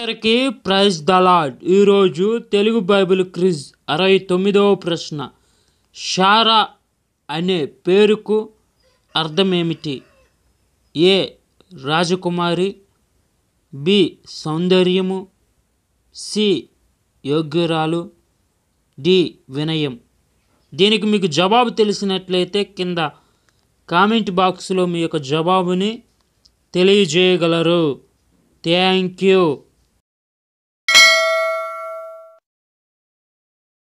అందరికి praise the Lord ఈరోజు Telugu Bible Chris అరవై తొమ్మిదవ ప్రశ్న షారా అనే పేరుకు అర్థమేమిటి ఏ రాజకుమారి బి సౌందర్యము సి యోగ్యురాలు డి వినయం దీనికి మీకు జవాబు తెలిసినట్లయితే కింద కామెంట్ బాక్స్లో మీ యొక్క జవాబుని తెలియజేయగలరు థ్యాంక్ యూ